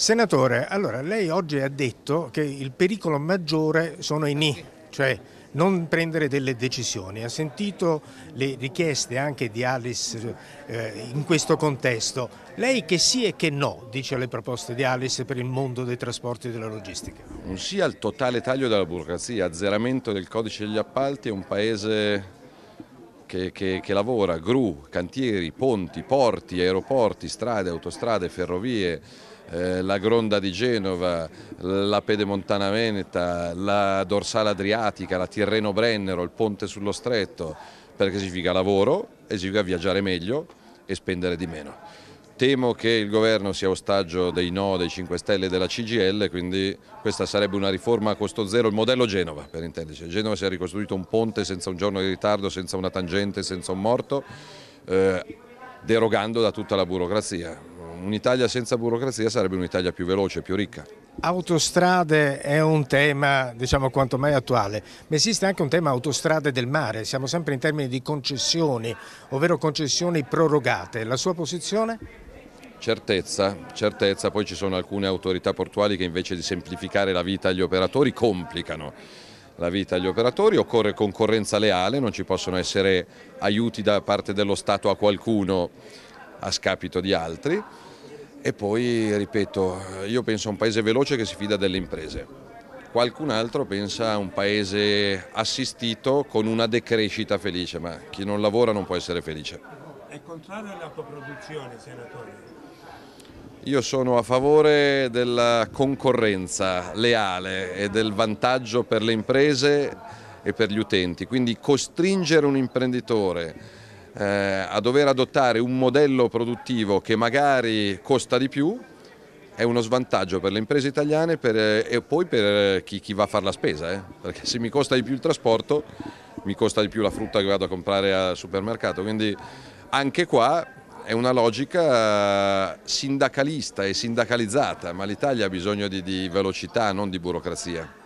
Senatore, allora lei oggi ha detto che il pericolo maggiore sono i ni, cioè non prendere delle decisioni. Ha sentito le richieste anche di Alice eh, in questo contesto. Lei che sì e che no, dice alle proposte di Alice per il mondo dei trasporti e della logistica? Un sì al totale taglio della burocrazia, azzeramento del codice degli appalti è un paese che, che, che lavora, gru, cantieri, ponti, porti, aeroporti, strade, autostrade, ferrovie, eh, la Gronda di Genova, la Pedemontana Veneta, la Dorsale Adriatica, la Tirreno Brennero, il Ponte sullo Stretto, perché significa lavoro e significa viaggiare meglio e spendere di meno. Temo che il governo sia ostaggio dei no, dei 5 Stelle e della CGL, quindi questa sarebbe una riforma a costo zero, il modello Genova per intenderci. Genova si è ricostruito un ponte senza un giorno di ritardo, senza una tangente, senza un morto, eh, derogando da tutta la burocrazia. Un'Italia senza burocrazia sarebbe un'Italia più veloce, più ricca. Autostrade è un tema diciamo quanto mai attuale, ma esiste anche un tema autostrade del mare, siamo sempre in termini di concessioni, ovvero concessioni prorogate. La sua posizione? Certezza, certezza, poi ci sono alcune autorità portuali che invece di semplificare la vita agli operatori complicano la vita agli operatori, occorre concorrenza leale, non ci possono essere aiuti da parte dello Stato a qualcuno a scapito di altri e poi, ripeto, io penso a un paese veloce che si fida delle imprese. Qualcun altro pensa a un paese assistito con una decrescita felice, ma chi non lavora non può essere felice. È contrario all'autoproduzione, senatore? Io sono a favore della concorrenza leale e del vantaggio per le imprese e per gli utenti, quindi costringere un imprenditore eh, a dover adottare un modello produttivo che magari costa di più è uno svantaggio per le imprese italiane per, eh, e poi per eh, chi, chi, va a fare la spesa, eh? perché se mi costa di più il trasporto mi costa di più la frutta che vado a comprare al supermercato, quindi anche qua è una logica eh, sindacalista e sindacalizzata, ma l'Italia ha bisogno di, di velocità, non di burocrazia.